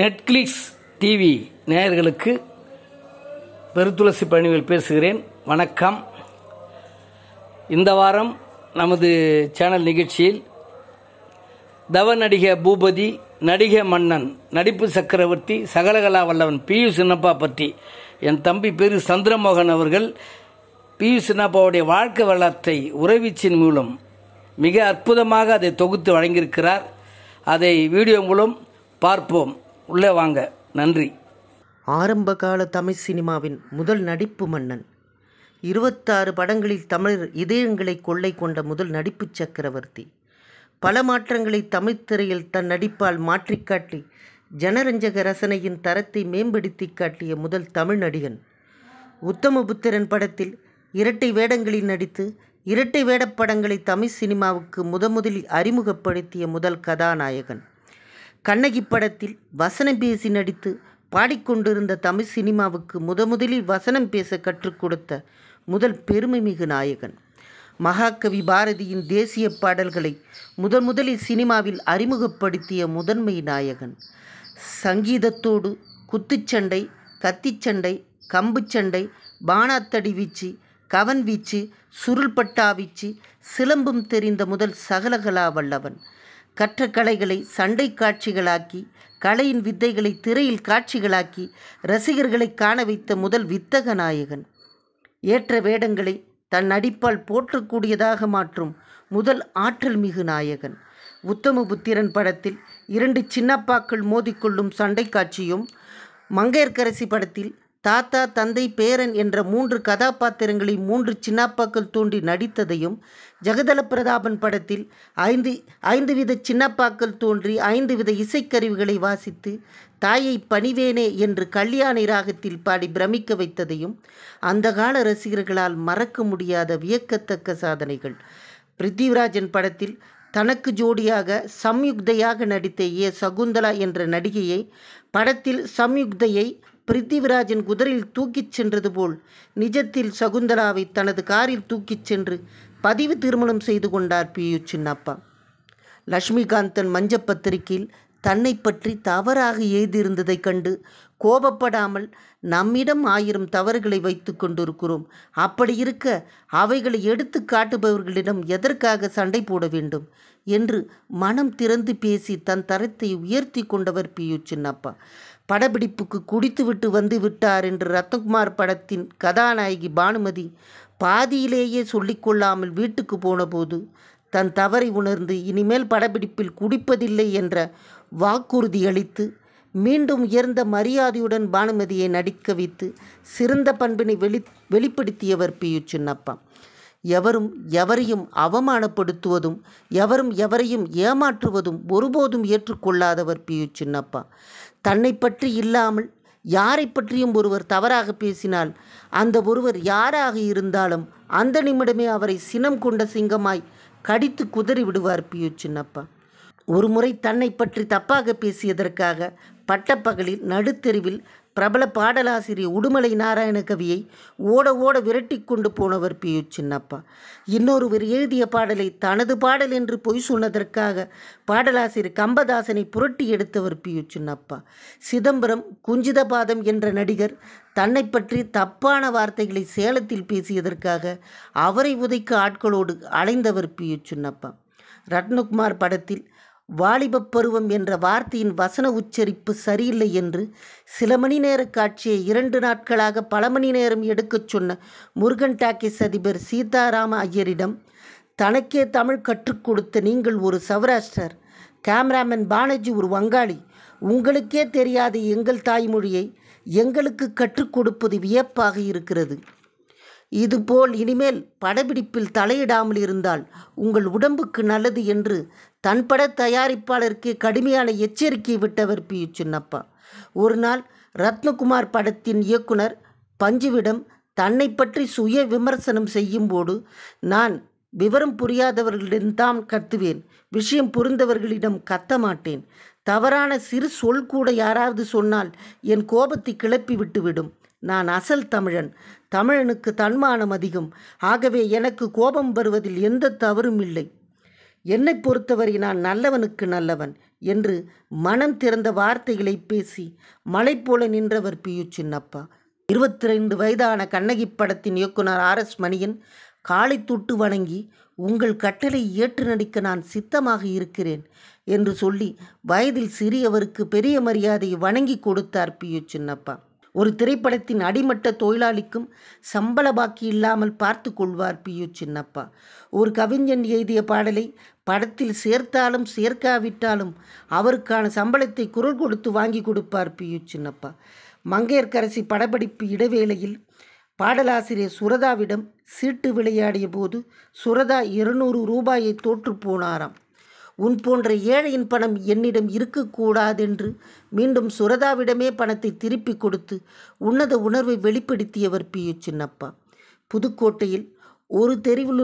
Netflix TV நேயர்களுக்கு பெருத்துளசி பணிகள் பேசுகிறேன் வணக்கம் இந்த வாரம் நமது சேனல் நிகழ்ச்சியில் தவ நடிக பூபதி நடிக மன்னன் நடிப்பு சக்கரவர்த்தி சகலகலா வல்லவன் பியு சின்னப்பா பற்றி என் தம்பி பேரு சந்திரமோகன் அவர்கள் பியு சின்னப்பாவுடைய வாழ்க்கை வரலாற்றை உறவீச்சின் மூலம் மிக அற்புதமாக அதை தொகுத்து வழங்கியிருக்கிறார் அதை வீடியோ மூலம் பார்ப்போம் உள்ளே வாங்க நன்றி ஆரம்பகால தமிழ் சினிமாவின் முதல் நடிப்பு மன்னன் இருபத்தாறு படங்களில் தமிழர் இதயங்களை கொள்ளை கொண்ட முதல் நடிப்பு சக்கரவர்த்தி பல மாற்றங்களை தமிழ் திரையில் தன் நடிப்பால் மாற்றிக்காட்டி ஜனரஞ்சக ரசனையின் தரத்தை மேம்படுத்தி காட்டிய முதல் தமிழ் நடிகன் உத்தமபுத்திரன் படத்தில் இரட்டை வேடங்களில் நடித்து இரட்டை வேடப்படங்களை தமிழ் சினிமாவுக்கு முதமுதலில் அறிமுகப்படுத்திய முதல் கதாநாயகன் கண்ணகி படத்தில் வசனம் பேசி நடித்து பாடிக்கொண்டிருந்த தமிழ் சினிமாவுக்கு முதலில் வசனம் பேச கற்றுக் கொடுத்த முதல் பெருமைமிகு நாயகன் மகாகவி பாரதியின் தேசிய பாடல்களை முதன் முதலில் சினிமாவில் அறிமுகப்படுத்திய முதன்மை நாயகன் சங்கீதத்தோடு குத்துச்சண்டை கத்திச்சண்டை கம்புச்சண்டை பானாத்தடி வீச்சு கவன் வீச்சு சுருள்பட்டா வீச்சு சிலம்பும் தெரிந்த முதல் சகலகலா வல்லவன் கற்ற கலைகளை சண்டை காட்சிகளாக்கி கலையின் வித்தைகளை திரையில் காட்சிகளாக்கி ரசிகர்களை காண வைத்த முதல் வித்தக நாயகன் ஏற்ற வேடங்களை தன் நடிப்பால் போற்றக்கூடியதாக மாற்றும் முதல் ஆற்றல் மிகு நாயகன் உத்தம புத்திரன் படத்தில் இரண்டு சின்னப்பாக்கள் மோதிக்கொள்ளும் சண்டை காட்சியும் மங்கையர்கரசி படத்தில் தாத்தா தந்தை பேரன் என்ற மூன்று கதாபாத்திரங்களை மூன்று சின்னாப்பாக்கள் தூண்டி நடித்ததையும் ஜெகதல பிரதாபன் படத்தில் ஐந்து ஐந்து வித சின்னப்பாக்கள் தோன்றி ஐந்து வித இசைக்கருவிகளை வாசித்து தாயை பணிவேனே என்று கல்யாண ராகத்தில் பாடி பிரமிக்க வைத்ததையும் அந்த கால ரசிகர்களால் மறக்க முடியாத வியக்கத்தக்க சாதனைகள் பிருத்திவிராஜன் படத்தில் தனக்கு ஜோடியாக சம்யுக்தையாக நடித்த ஏ சகுந்தலா என்ற நடிகையை படத்தில் சம்யுக்தையை பிருத்திவிராஜன் குதிரையில் தூக்கிச் சென்றது போல் நிஜத்தில் சகுந்தலாவை தனது காரில் தூக்கிச் சென்று பதிவு திருமணம் செய்து கொண்டார் பியு சின்னப்பா லக்ஷ்மிகாந்தன் மஞ்ச பத்திரிகையில் தன்னை பற்றி தவறாக எழுதியிருந்ததைக் கண்டு கோபப்படாமல் நம்மிடம் ஆயிரம் தவறுகளை வைத்து கொண்டிருக்கிறோம் அப்படி இருக்க அவைகளை எடுத்து காட்டுபவர்களிடம் எதற்காக சண்டை போட வேண்டும் என்று மனம் திறந்து பேசி தன் தரத்தை உயர்த்தி கொண்டவர் பியு சின்னப்பா படப்பிடிப்புக்கு குடித்துவிட்டு வந்து விட்டார் என்று ரத்னகுமார் படத்தின் கதாநாயகி பானுமதி பாதியிலேயே சொல்லிக்கொள்ளாமல் வீட்டுக்கு போனபோது தன் தவறை உணர்ந்து இனிமேல் படப்பிடிப்பில் குடிப்பதில்லை என்ற வாக்குறுதி அளித்து மீண்டும் உயர்ந்த மரியாதையுடன் பானுமதியை நடிக்க வைத்து சிறந்த பண்பினை வெளி வெளிப்படுத்தியவர் பியூ சின்னப்பா எவரும் எவரையும் அவமானப்படுத்துவதும் எவரும் எவரையும் ஏமாற்றுவதும் ஒருபோதும் ஏற்றுக்கொள்ளாதவர் பியு சின்னப்பா தன்னை பற்றி இல்லாமல் யாரை பற்றியும் ஒருவர் தவறாக பேசினால் அந்த ஒருவர் யாராக இருந்தாலும் அந்த நிமிடமே அவரை சினம் கொண்ட சிங்கமாய் கடித்து குதறி விடுவார் பியு சின்னப்பா ஒருமுறை தன்னை பற்றி தப்பாக பேசியதற்காக பட்டப்பகலில் நடுத்தெருவில் பிரபல பாடலாசிரியர் உடுமலை நாராயண கவியை ஓட ஓட விரட்டி கொண்டு போனவர் பியு சின்னப்பா இன்னொருவர் எழுதிய பாடலை தனது பாடல் என்று பொய் சொன்னதற்காக பாடலாசிரியர் கம்பதாசனை புரட்டி எடுத்தவர் பியு சின்னப்பா சிதம்பரம் குஞ்சிதபாதம் என்ற நடிகர் தன்னை பற்றி தப்பான வார்த்தைகளை சேலத்தில் பேசியதற்காக அவரை உதைக்க ஆட்களோடு அலைந்தவர் பியு சின்னப்பா ரத்னகுமார் படத்தில் வாலிபப் பருவம் என்ற வார்த்தையின் வசன உச்சரிப்பு சரியில்லை என்று சில மணி நேர காட்சியை இரண்டு நாட்களாக பல மணி நேரம் எடுக்கச் சொன்ன முருகன் டாக்கிஸ் அதிபர் சீதாராம ஐயரிடம் தனக்கே தமிழ் கற்றுக் கொடுத்த நீங்கள் ஒரு சௌராஷ்டர் கேமராமேன் பானர்ஜி ஒரு வங்காளி உங்களுக்கே தெரியாத எங்கள் தாய்மொழியை எங்களுக்கு கற்றுக் கொடுப்பது வியப்பாக இருக்கிறது இதுபோல் இனிமேல் படப்பிடிப்பில் தலையிடாமல் இருந்தால் உங்கள் உடம்புக்கு நல்லது என்று தன் பட தயாரிப்பாளருக்கு கடுமையான எச்சரிக்கை விட்டவர் பி சின்னப்பா ஒரு நாள் ரத்னகுமார் படத்தின் இயக்குனர் பஞ்சுவிடம் தன்னை பற்றி சுய விமர்சனம் செய்யும்போது நான் விவரம் புரியாதவர்களிடம்தான் கத்துவேன் விஷயம் புரிந்தவர்களிடம் கத்த மாட்டேன் தவறான சிறு சொல் கூட யாராவது சொன்னால் என் கோபத்தை கிளப்பி விட்டுவிடும் நான் அசல் தமிழன் தமிழனுக்கு தன்மானம் அதிகம் ஆகவே எனக்கு கோபம் வருவதில் எந்த தவறும் இல்லை என்னை பொறுத்தவரை நான் நல்லவனுக்கு நல்லவன் என்று மனம் திறந்த வார்த்தைகளை பேசி மலை போல நின்றவர் பியூ சின்னப்பா இருபத்தி ரெண்டு வயதான கண்ணகி படத்தின் இயக்குனர் ஆர் எஸ் மணியன் காலை தொட்டு வணங்கி உங்கள் கட்டளை ஏற்று நடிக்க நான் சித்தமாக இருக்கிறேன் என்று சொல்லி வயதில் சிறியவருக்கு பெரிய மரியாதையை வணங்கி கொடுத்தார் பியூ சின்னப்பா ஒரு திரைப்படத்தின் அடிமட்ட தொழிலாளிக்கும் சம்பள பாக்கி இல்லாமல் பார்த்து கொள்வார் பியூ சின்னப்பா ஒரு கவிஞன் எழுதிய பாடலை படத்தில் சேர்த்தாலும் சேர்க்காவிட்டாலும் அவருக்கான சம்பளத்தை குரல் கொடுத்து வாங்கி கொடுப்பார் பியூ சின்னப்பா மங்கையர்க்கரசி படப்பிடிப்பு இடைவேளையில் பாடலாசிரியர் சுரதாவிடம் சீட்டு விளையாடிய போது சுரதா இருநூறு ரூபாயை தோற்று போனாராம் உன் போன்ற ஏழையின் பணம் என்னிடம் இருக்கக்கூடாதென்று மீண்டும் சுரதாவிடமே பணத்தை திருப்பி கொடுத்து உன்னத உணர்வை வெளிப்படுத்தியவர் பி யு சின்னப்பா புதுக்கோட்டையில் ஒரு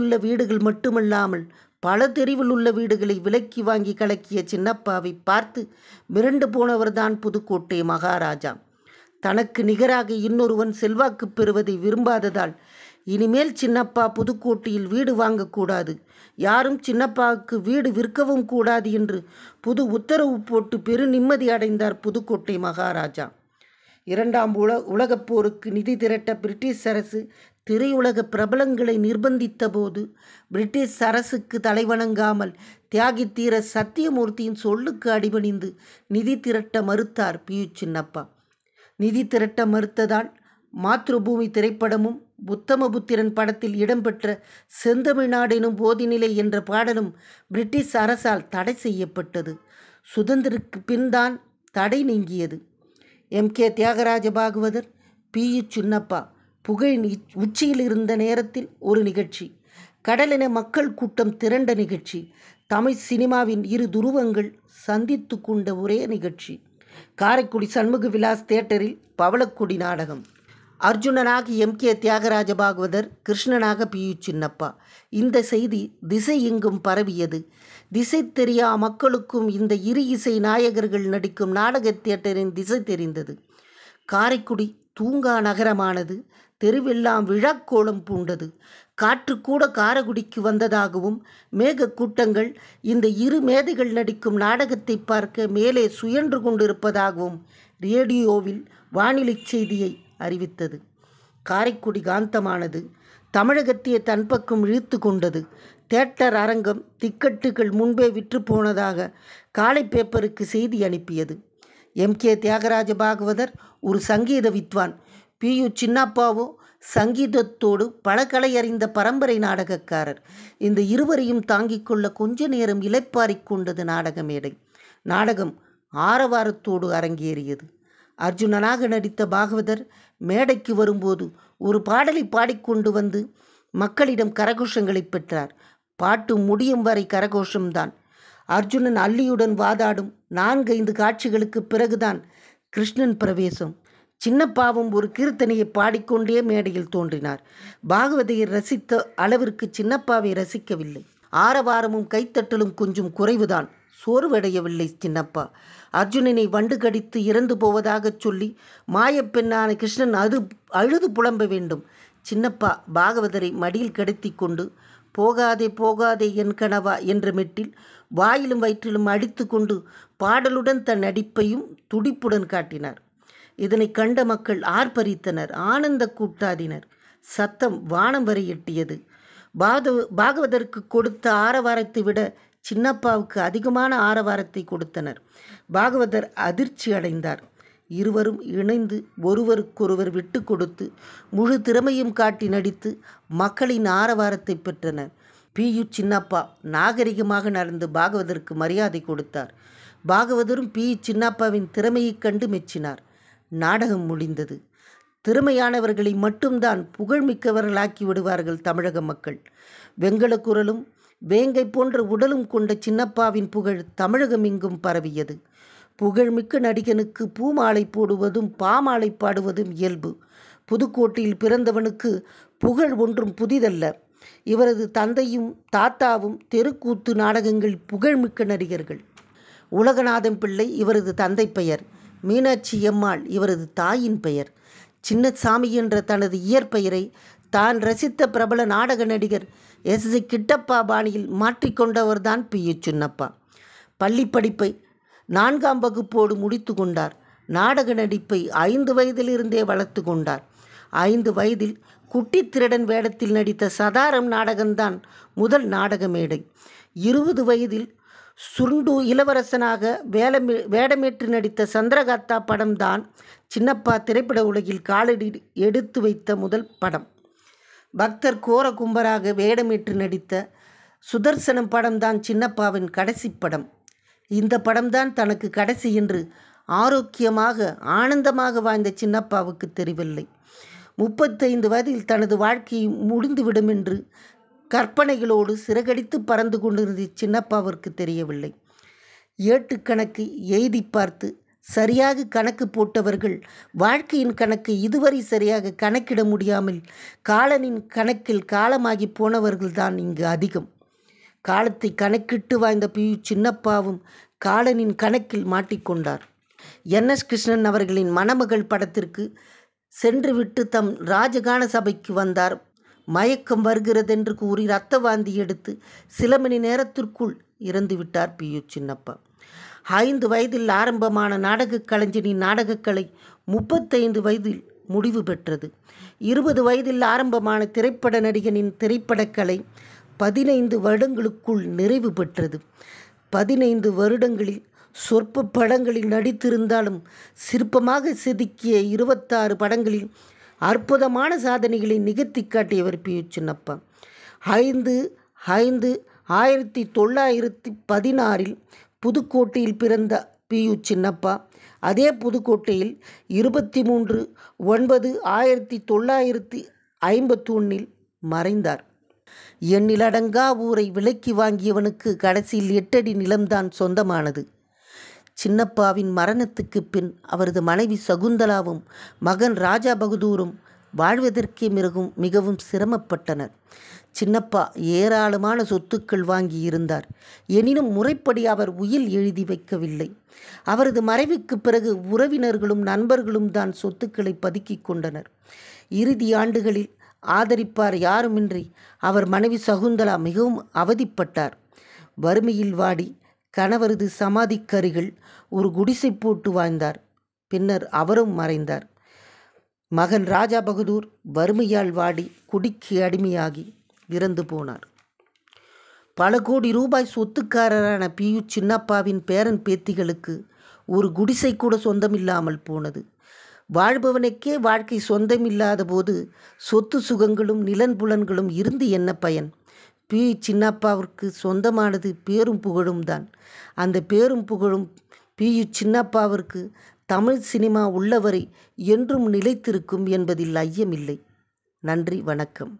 உள்ள வீடுகள் மட்டுமல்லாமல் பல தெருவில் உள்ள வீடுகளை விலக்கி வாங்கி கலக்கிய சின்னப்பாவை பார்த்து மிரண்டு போனவர்தான் புதுக்கோட்டை மகாராஜா தனக்கு நிகராக இன்னொருவன் செல்வாக்கு பெறுவதை விரும்பாததால் இனிமேல் சின்னப்பா புதுக்கோட்டையில் வீடு வாங்கக்கூடாது யாரும் சின்னப்பாவுக்கு வீடு விற்கவும் கூடாது என்று புது உத்தரவு போட்டு பெரு நிம்மதி அடைந்தார் புதுக்கோட்டை மகாராஜா இரண்டாம் உல உலகப் போருக்கு நிதி திரட்ட பிரிட்டிஷ் அரசு திரையுலக பிரபலங்களை நிர்பந்தித்த போது பிரிட்டிஷ் அரசுக்கு தலைவணங்காமல் தியாகி தீர சத்தியமூர்த்தியின் சொல்லுக்கு அடிபணிந்து நிதி திரட்ட மறுத்தார் பியூ சின்னப்பா நிதி திரட்ட மறுத்ததால் மாத்ருபூமி திரைப்படமும் உத்தமபுத்திரன் படத்தில் இடம்பெற்ற செந்தமிழ்நாடெனும் போதிநிலை என்ற பாடலும் பிரிட்டிஷ் அரசால் தடை செய்யப்பட்டது சுதந்திரக்கு பின்தான் தடை நீங்கியது M K Thyagaraja Bhagavathar P U Chinnappa புகழ் உச்சியில் இருந்த நேரத்தில் ஒரு நிகழ்ச்சி கடலின மக்கள் கூட்டம் திரண்ட நிகழ்ச்சி தமிழ் சினிமாவின் இரு துருவங்கள் சந்தித்து கொண்ட ஒரே நிகழ்ச்சி காரைக்குடி சண்முக விலாஸ் தேட்டரில் பவளக்குடி நாடகம் அர்ஜுனனாக எம் கே தியாகராஜ பாகவதர் கிருஷ்ணனாக பியு சின்னப்பா இந்த செய்தி திசை எங்கும் பரவியது திசை தெரியா மக்களுக்கும் இந்த இரு இசை நாயகர்கள் நடிக்கும் நாடக தியேட்டரின் திசை தெரிந்தது காரைக்குடி தூங்கா நகரமானது தெருவெல்லாம் விழாக்கோலம் பூண்டது காற்று கூட காரகுடிக்கு வந்ததாகவும் மேக கூட்டங்கள் இந்த இரு மேதைகள் நடிக்கும் நாடகத்தை பார்க்க மேலே சுயன்று கொண்டிருப்பதாகவும் ரேடியோவில் வானிலை செய்தியை அறிவித்தது காரைக்குடி காந்தமானது தமிழகத்திய தன்பக்கம் இழுத்து கொண்டது தேட்டர் அரங்கம் திக்கட்டுகள் முன்பே விற்று போனதாக காலை பேப்பருக்கு செய்தி அனுப்பியது எம் கே தியாகராஜ பாகவதர் ஒரு சங்கீத வித்வான் பி யு சின்னப்பாவோ சங்கீதத்தோடு பல கலையறிந்த பரம்பரை நாடகக்காரர் இந்த இருவரையும் தாங்கிக் கொள்ள கொஞ்ச நேரம் இலைப்பாரிக் கொண்டது நாடக மேடை நாடகம் ஆரவாரத்தோடு அரங்கேறியது அர்ஜுனனாக நடித்த பாகவதர் மேடைக்கு வரும்போது ஒரு பாடலை பாடிக்கொண்டு வந்து மக்களிடம் கரகோஷங்களை பெற்றார் பாட்டு முடியும் வரை கரகோஷம்தான் அர்ஜுனன் அல்லியுடன் வாதாடும் நான்கைந்து காட்சிகளுக்கு பிறகுதான் கிருஷ்ணன் பிரவேசம் சின்னப்பாவும் ஒரு கீர்த்தனையை பாடிக்கொண்டே மேடையில் தோன்றினார் பாகவதையை ரசித்த அளவிற்கு சின்னப்பாவை ரசிக்கவில்லை ஆரவாரமும் கைத்தட்டலும் கொஞ்சம் குறைவுதான் சோர்வடையவில்லை சின்னப்பா அர்ஜுனனை வண்டு கடித்து இறந்து போவதாகச் சொல்லி மாயப்பெண்ணான கிருஷ்ணன் அது அழுது புலம்ப வேண்டும் சின்னப்பா பாகவதரை மடியில் கடத்தி கொண்டு போகாதே போகாதே என் கனவா என்ற மெட்டில் வாயிலும் வயிற்றிலும் அடித்து கொண்டு பாடலுடன் தன் நடிப்பையும் துடிப்புடன் காட்டினார் இதனை கண்ட மக்கள் ஆர்ப்பரித்தனர் ஆனந்த கூட்டாதினர் சத்தம் வானம் வரை எட்டியது பாகவதற்கு கொடுத்த ஆரவாரத்தை விட சின்னப்பாவுக்கு அதிகமான ஆரவாரத்தை கொடுத்தனர் பாகவதர் அதிர்ச்சி அடைந்தார் இருவரும் இணைந்து ஒருவருக்கொருவர் விட்டு கொடுத்து முழு திறமையும் காட்டி நடித்து மக்களின் ஆரவாரத்தை பெற்றனர் பியு சின்னப்பா நாகரிகமாக நடந்து பாகவதற்கு மரியாதை கொடுத்தார் பாகவதரும் பி சின்னப்பாவின் திறமையைக் கண்டு மெச்சினார் நாடகம் முடிந்தது திறமையானவர்களை மட்டும்தான் புகழ்மிக்கவர்களாக்கி விடுவார்கள் தமிழக மக்கள் வெங்கல குரலும் வேங்கை போன்ற உடலும் கொண்ட சின்னப்பாவின் புகழ் தமிழகம் எங்கும் பரவியது புகழ்மிக்க நடிகனுக்கு பூமாலை போடுவதும் பாமாலை பாடுவதும் இயல்பு புதுக்கோட்டையில் பிறந்தவனுக்கு புகழ் ஒன்றும் புதிதல்ல இவரது தந்தையும் தாத்தாவும் தெருக்கூத்து நாடகங்கள் புகழ்மிக்க நடிகர்கள் உலகநாதம் பிள்ளை இவரது தந்தை பெயர் மீனாட்சி அம்மாள் இவரது தாயின் பெயர் சின்னசாமி என்ற தனது இயற்பெயரை தான் ரசித்த பிரபல நாடக நடிகர் எஸ் சி கிட்டப்பா பாணியில் மாற்றிக்கொண்டவர் தான் பி எச் சின்னப்பா பள்ளி படிப்பை நான்காம் வகுப்போடு முடித்து கொண்டார் நாடக நடிப்பை ஐந்து வயதிலிருந்தே வளர்த்து கொண்டார் ஐந்து வயதில் குட்டி திருடன் வேடத்தில் நடித்த சதாரம் நாடகம்தான் முதல் நாடக மேடை இருபது வயதில் சுருண்டு இளவரசனாக வேலமே வேடமேற்று நடித்த சந்திரகாத்தா படம்தான் சின்னப்பா திரைப்பட உலகில் காலடி எடுத்து வைத்த முதல் படம் பக்தர் கோர கும்பராக வேடமிட்டு நடித்த சுதர்சனம் படம்தான் சின்னப்பாவின் கடைசி படம் இந்த படம்தான் தனக்கு கடைசி என்று ஆரோக்கியமாக ஆனந்தமாக வாழ்ந்த சின்னப்பாவுக்கு தெரியவில்லை முப்பத்தைந்து வயதில் தனது வாழ்க்கை முடிந்துவிடும் என்று கற்பனைகளோடு சிறகடித்து பறந்து கொண்டிருந்த சின்னப்பாவிற்கு தெரியவில்லை ஏட்டுக்கணக்கு எய்தி பார்த்து சரியாக கணக்கு போட்டவர்கள் வாழ்க்கையின் கணக்கு இதுவரை சரியாக கணக்கிட முடியாமல் காலனின் கணக்கில் காலமாகி போனவர்கள்தான் இங்கு அதிகம் காலத்தை கணக்கிட்டு வாய்ந்த பியு சின்னப்பாவும் காலனின் கணக்கில் மாட்டிக்கொண்டார் என் எஸ் கிருஷ்ணன் அவர்களின் மணமகள் படத்திற்கு சென்றுவிட்டு தம் ராஜகான சபைக்கு வந்தார் மயக்கம் வருகிறதென்று கூறி ரத்த வாந்தி எடுத்து சில மணி நேரத்திற்குள் இறந்துவிட்டார் பியு சின்னப்பா ஐந்து வயதில் ஆரம்பமான நாடகக் கலைஞனின் நாடகக்கலை முப்பத்தைந்து வயதில் முடிவு பெற்றது இருபது வயதில் ஆரம்பமான திரைப்பட நடிகனின் திரைப்படக்கலை பதினைந்து வருடங்களுக்குள் நிறைவு பெற்றது பதினைந்து வருடங்களில் சொற்ப படங்களில் நடித்திருந்தாலும் சிற்பமாக செதுக்கிய இருபத்தாறு படங்களில் அற்புதமான சாதனைகளை நிகழ்த்தி காட்டியவர் பியூ சின்னப்பா ஐந்து ஐந்து ஆயிரத்தி தொள்ளாயிரத்தி பதினாறில் புதுக்கோட்டையில் பிறந்த பி யு சின்னப்பா அதே புதுக்கோட்டையில் இருபத்தி மூன்று ஒன்பது ஆயிரத்தி தொள்ளாயிரத்தி ஐம்பத்தி ஒன்றில் மறைந்தார் எண்ணிலடங்கா ஊரை விலக்கி வாங்கியவனுக்கு கடைசியில் எட்டடி நிலம்தான் சொந்தமானது சின்னப்பாவின் மரணத்துக்கு பின் அவரது மனைவி சகுந்தலாவும் மகன் ராஜா பகதூரும் வாழ்வதற்கே மிகவும் மிகவும் சிரமப்பட்டனர் சின்னப்பா ஏராளமான சொத்துக்கள் வாங்கி இருந்தார் எனினும் முறைப்படி அவர் உயில் எழுதி வைக்கவில்லை அவரது மறைவுக்கு பிறகு உறவினர்களும் நண்பர்களும் தான் சொத்துக்களை பதுக்கிக் கொண்டனர் இறுதி ஆண்டுகளில் ஆதரிப்பார் யாருமின்றி அவர் மனைவி சகுந்தலா மிகவும் அவதிப்பட்டார் வறுமையில் வாடி கணவரது சமாதிக்கருகில் ஒரு குடிசை போட்டு வாழ்ந்தார் பின்னர் அவரும் மறைந்தார் மகன் ராஜா பகதூர் வறுமையால் வாடி குடிக்கு அடிமையாகி இறந்து போனார் பல கோடி ரூபாய் சொத்துக்காரரான பியு சின்னப்பாவின் பேரன் பேத்திகளுக்கு ஒரு குடிசை கூட சொந்தமில்லாமல் போனது வாழ்பவனுக்கே வாழ்க்கை சொந்தமில்லாத போது சொத்து சுகங்களும் நிலன் புலன்களும் இருந்து என்ன பயன் பி சின்னப்பாவிற்கு சொந்தமானது பேரும் புகழும் தான் அந்த பேரும் புகழும் பியு சின்னப்பாவிற்கு தமிழ் சினிமா உள்ளவரை என்றும் நிலைத்திருக்கும் என்பதில் ஐயமில்லை நன்றி வணக்கம்